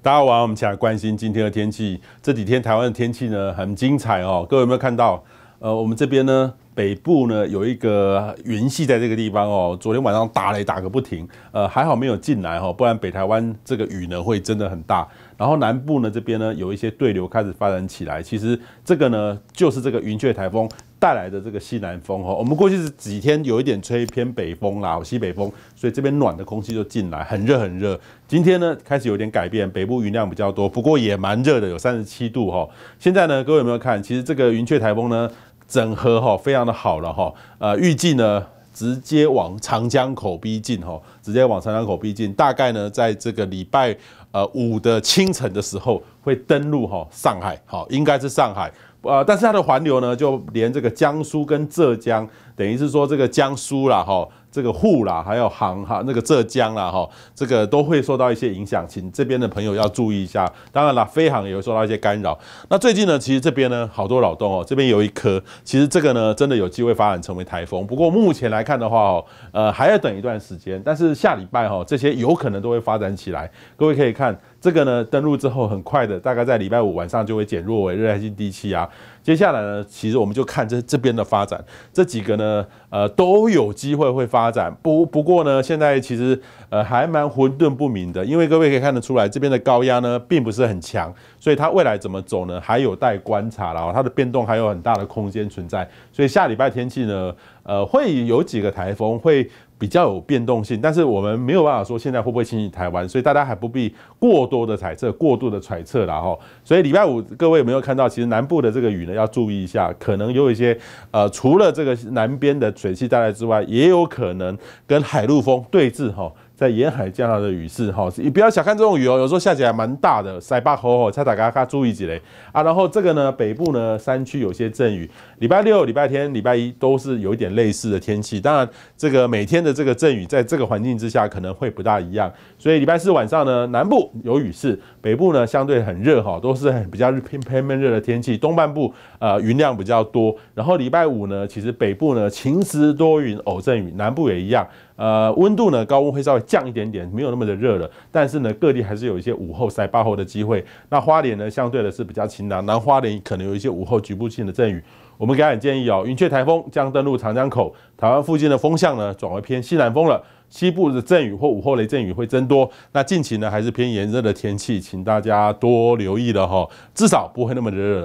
大家好，我们起来关心今天的天气。这几天台湾的天气呢，很精彩哦。各位有没有看到？呃，我们这边呢，北部呢有一个云系在这个地方哦。昨天晚上打雷打个不停，呃，还好没有进来哈，不然北台湾这个雨呢会真的很大。然后南部呢这边呢有一些对流开始发展起来，其实这个呢就是这个云雀台风。带来的这个西南风哈，我们过去是几天有一点吹偏北风啦，西北风，所以这边暖的空气就进来，很热很热。今天呢开始有点改变，北部云量比较多，不过也蛮热的，有三十七度哈。现在呢，各位有没有看？其实这个云雀台风呢，整合哈非常的好了哈。呃，预计呢直接往长江口逼近哈，直接往长江口逼近，大概呢在这个礼拜呃五的清晨的时候会登陆哈上海，好应该是上海。呃，但是它的环流呢，就连这个江苏跟浙江，等于是说这个江苏啦，哈，这个沪啦，还有杭哈，那个浙江啦，哈，这个都会受到一些影响，请这边的朋友要注意一下。当然啦，飞航也会受到一些干扰。那最近呢，其实这边呢好多扰动哦，这边有一颗，其实这个呢真的有机会发展成为台风，不过目前来看的话，呃，还要等一段时间。但是下礼拜哈，这些有可能都会发展起来。各位可以看这个呢，登陆之后很快的，大概在礼拜五晚上就会减弱为热带性低气压。接下来呢，其实我们就看这这边的发展，这几个呢，呃，都有机会会发展。不不过呢，现在其实呃还蛮混沌不明的，因为各位可以看得出来，这边的高压呢并不是很强，所以它未来怎么走呢，还有待观察了。它的变动还有很大的空间存在，所以下礼拜天气呢，呃，会有几个台风会。比较有变动性，但是我们没有办法说现在会不会侵袭台湾，所以大家还不必过多的揣测、过度的揣测了哈。所以礼拜五各位有没有看到，其实南部的这个雨呢，要注意一下，可能有一些呃，除了这个南边的水汽带来之外，也有可能跟海陆风对峙哈。在沿海降下的雨势哈，你不要小看这种雨哦，有时候下起来蛮大的，塞巴吼吼，擦大家嘎注意起来啊。然后这个呢，北部呢山区有些阵雨，礼拜六、礼拜天、礼拜一都是有一点类似的天气。当然，这个每天的这个阵雨，在这个环境之下可能会不大一样。所以礼拜四晚上呢，南部有雨势，北部呢相对很热哈，都是比较偏偏闷热的天气。东半部呃云量比较多，然后礼拜五呢，其实北部呢晴时多云偶阵雨，南部也一样。呃，温度呢，高温会稍微降一点点，没有那么的热了。但是呢，各地还是有一些午后晒八后的机会。那花莲呢，相对的是比较晴朗，南花莲可能有一些午后局部性的阵雨。我们给大家建议哦，云雀台风将登陆长江口，台湾附近的风向呢转为偏西南风了，西部的阵雨或午后雷阵雨会增多。那近期呢还是偏炎热的天气，请大家多留意了哈，至少不会那么热了。